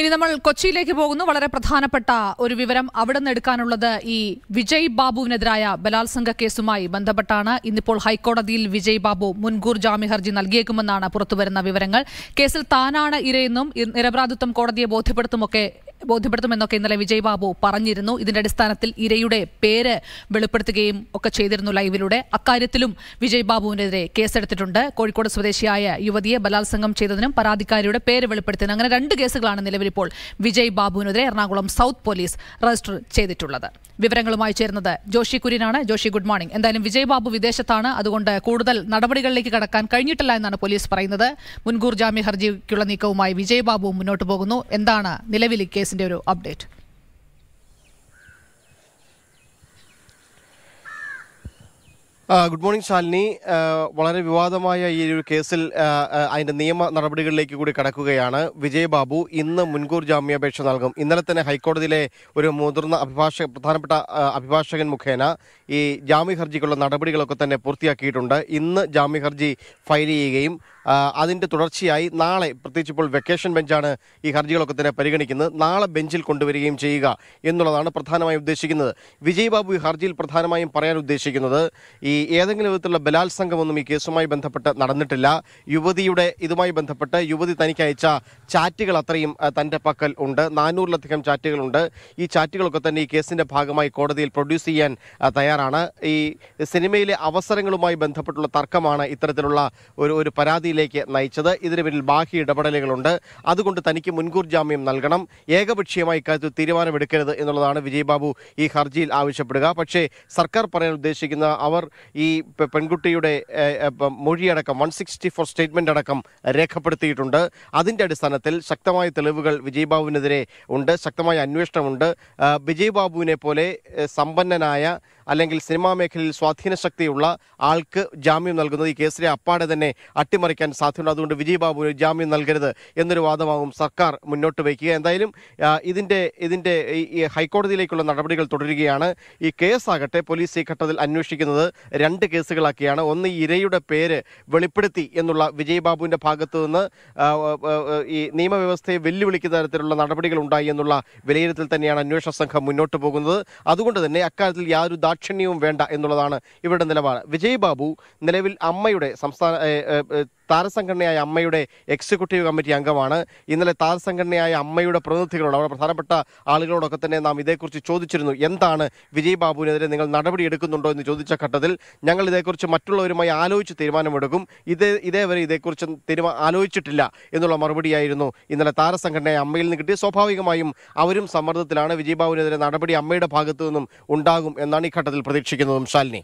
ഇനി നമ്മൾ കൊച്ചിയിലേക്ക് പോകുന്നു വളരെ പ്രധാനപ്പെട്ട ഒരു വിവരം അവിടെ നിന്ന് എടുക്കാനുള്ളത് ഈ വിജയ് ബാബുവിനെതിരായ ബലാത്സംഗ കേസുമായി ബന്ധപ്പെട്ടാണ് ഇന്നിപ്പോൾ ഹൈക്കോടതിയിൽ വിജയ് ബാബു മുൻകൂർ ഹർജി നൽകിയേക്കുമെന്നാണ് പുറത്തുവരുന്ന വിവരങ്ങൾ കേസിൽ താനാണ് ഇരയെന്നും നിരപരാധിത്വം കോടതിയെ ബോധ്യപ്പെടുത്തുമൊക്കെ ബോധ്യപ്പെടുത്തുമെന്നൊക്കെ ഇന്നലെ വിജയ് ബാബു പറഞ്ഞിരുന്നു ഇതിന്റെ അടിസ്ഥാനത്തിൽ ഇരയുടെ പേര് വെളിപ്പെടുത്തുകയും ഒക്കെ ചെയ്തിരുന്നു ലൈവിലൂടെ അക്കാര്യത്തിലും വിജയ് ബാബുവിനെതിരെ കേസെടുത്തിട്ടുണ്ട് കോഴിക്കോട് സ്വദേശിയായ യുവതിയെ ബലാത്സംഗം ചെയ്തതിനും പരാതിക്കാരിയുടെ പേര് വെളിപ്പെടുത്തിയതിനും അങ്ങനെ രണ്ട് കേസുകളാണ് നിലവിലിപ്പോൾ വിജയ് ബാബുവിനെതിരെ എറണാകുളം സൗത്ത് പോലീസ് രജിസ്റ്റർ ചെയ്തിട്ടുള്ളത് വിവരങ്ങളുമായി ചേർന്നത് ജോഷി കുര്യനാണ് ജോഷി ഗുഡ് മോർണിംഗ് എന്തായാലും വിജയ് ബാബു വിദേശത്താണ് അതുകൊണ്ട് കൂടുതൽ നടപടികളിലേക്ക് കടക്കാൻ കഴിഞ്ഞിട്ടില്ല എന്നാണ് പോലീസ് പറയുന്നത് മുൻകൂർ ജാമ്യ ഹർജിക്കുള്ള നീക്കവുമായി വിജയ് ബാബു മുന്നോട്ട് പോകുന്നു എന്താണ് നിലവിൽ case this data update. Good morning Shalini വളരെ വിവാദമായ ഈ ഒരു കേസിൽ അതിന്റെ നിയമ നടപടികളിലേക്ക് കൂടി കടക്കുകയാണ് വിജയബാബു ഇന്ന് മുൻകൂർ ജാമ്യാപേക്ഷ നൽകും ഇന്നലെ തന്നെ ഹൈക്കോടതിയിലെ ഒരു മുതിർന്ന അഭിഭാഷക പ്രധാനപ്പെട്ട അഭിഭാഷകൻ മുഖേന ഈ ജാമ്യ ഹർജിക്കുള്ള നടപടികളൊക്കെ തന്നെ പൂർത്തിയാക്കിയിട്ടുണ്ട് ഇന്ന് ജാമ്യ ഹർജി ഫയൽ ചെയ്യുകയും അതിന്റെ തുടർച്ചയായി നാളെ പ്രത്യേകിച്ച് ഇപ്പോൾ വെക്കേഷൻ ബെഞ്ചാണ് ഈ ഹർജികളൊക്കെ തന്നെ പരിഗണിക്കുന്നത് നാളെ ബെഞ്ചിൽ കൊണ്ടുവരികയും ചെയ്യുക എന്നുള്ളതാണ് പ്രധാനമായും ഉദ്ദേശിക്കുന്നത് വിജയ് ബാബു ഈ ഹർജിയിൽ പ്രധാനമായും പറയാൻ ഉദ്ദേശിക്കുന്നത് ഈ ഏതെങ്കിലും വിധത്തിലുള്ള ബലാത്സംഗമൊന്നും ഈ കേസുമായി ബന്ധപ്പെട്ട് നടന്നിട്ടില്ല യുവതിയുടെ ഇതുമായി ബന്ധപ്പെട്ട് യുവതി തനിക്ക് അയച്ച ചാറ്റുകൾ അത്രയും തൻ്റെ പക്കൽ ഉണ്ട് നാനൂറിലധികം ചാറ്റുകളുണ്ട് ഈ ചാറ്റുകളൊക്കെ തന്നെ ഈ കേസിൻ്റെ ഭാഗമായി കോടതിയിൽ പ്രൊഡ്യൂസ് ചെയ്യാൻ തയ്യാറാണ് ഈ സിനിമയിലെ അവസരങ്ങളുമായി ബന്ധപ്പെട്ടുള്ള തർക്കമാണ് ഇത്തരത്തിലുള്ള ഒരു ഒരു പരാതിയിലേക്ക് നയിച്ചത് ഇതിന് പിന്നിൽ ബാഹ്യ ഇടപെടലുകളുണ്ട് അതുകൊണ്ട് തനിക്ക് മുൻകൂർ ജാമ്യം നൽകണം ഏകപക്ഷീയമായി ഇക്കാര്യത്തിൽ തീരുമാനമെടുക്കരുത് എന്നുള്ളതാണ് വിജയ്ബാബു ഈ ഹർജിയിൽ ആവശ്യപ്പെടുക പക്ഷേ സർക്കാർ പറയാൻ ഉദ്ദേശിക്കുന്ന അവർ ഈ പെൺകുട്ടിയുടെ മൊഴിയടക്കം വൺ സിക്സ്റ്റി ഫോർ സ്റ്റേറ്റ്മെൻ്റ് അടക്കം രേഖപ്പെടുത്തിയിട്ടുണ്ട് അതിൻ്റെ അടിസ്ഥാനത്തിൽ ശക്തമായ തെളിവുകൾ വിജയ് ബാബുവിനെതിരെ ഉണ്ട് ശക്തമായ അന്വേഷണമുണ്ട് വിജയ് ബാബുവിനെ പോലെ സമ്പന്നനായ അല്ലെങ്കിൽ സിനിമാ മേഖലയിൽ സ്വാധീന ശക്തിയുള്ള ആൾക്ക് ജാമ്യം നൽകുന്നത് ഈ കേസിലെ അപ്പാടെ തന്നെ അട്ടിമറിക്കാൻ സാധ്യതയുണ്ട് അതുകൊണ്ട് വിജയ് ജാമ്യം നൽകരുത് എന്നൊരു വാദമാകും സർക്കാർ മുന്നോട്ട് വയ്ക്കുക എന്തായാലും ഇതിൻ്റെ ഇതിൻ്റെ ഈ ഹൈക്കോടതിയിലേക്കുള്ള നടപടികൾ തുടരുകയാണ് ഈ കേസാകട്ടെ പോലീസ് ഈ ഘട്ടത്തിൽ അന്വേഷിക്കുന്നത് രണ്ട് കേസുകളാക്കിയാണ് ഒന്ന് ഇരയുടെ പേര് വെളിപ്പെടുത്തി എന്നുള്ള വിജയ്ബാബുവിൻ്റെ ഭാഗത്തു നിന്ന് ഈ നിയമവ്യവസ്ഥയെ വെല്ലുവിളിക്കുന്ന തരത്തിലുള്ള നടപടികൾ ഉണ്ടായി എന്നുള്ള വിലയിരുത്തൽ തന്നെയാണ് അന്വേഷണ സംഘം മുന്നോട്ട് പോകുന്നത് അതുകൊണ്ട് തന്നെ അക്കാര്യത്തിൽ യാതൊരു ദാക്ഷിണ്യവും വേണ്ട എന്നുള്ളതാണ് ഇവരുടെ നിലപാട് വിജയ്ബാബു നിലവിൽ അമ്മയുടെ സംസ്ഥാന താരസംഘടനയായ അമ്മയുടെ എക്സിക്യൂട്ടീവ് കമ്മിറ്റി അംഗമാണ് ഇന്നലെ താരസംഘടനയായ അമ്മയുടെ പ്രതിനിധികളോട് അവിടെ പ്രധാനപ്പെട്ട ആളുകളോടൊക്കെ തന്നെ നാം ഇതേക്കുറിച്ച് ചോദിച്ചിരുന്നു എന്താണ് വിജയ് ബാബുവിനെതിരെ നിങ്ങൾ നടപടി എടുക്കുന്നുണ്ടോ എന്ന് ചോദിച്ച ഘട്ടത്തിൽ ഞങ്ങൾ ഇതേക്കുറിച്ച് മറ്റുള്ളവരുമായി ആലോചിച്ച് തീരുമാനമെടുക്കും ഇതേ ഇതേവരെ ഇതേക്കുറിച്ച് തീരുമാ ആലോചിച്ചിട്ടില്ല എന്നുള്ള മറുപടിയായിരുന്നു ഇന്നലെ താരസംഘടനയെ അമ്മയിൽ നിന്ന് കിട്ടി സ്വാഭാവികമായും അവരും സമ്മർദ്ദത്തിലാണ് വിജയ് നടപടി അമ്മയുടെ ഭാഗത്തു നിന്നും ഉണ്ടാകും എന്നാണ് ഈ ഘട്ടത്തിൽ പ്രതീക്ഷിക്കുന്നതും ശാലിനി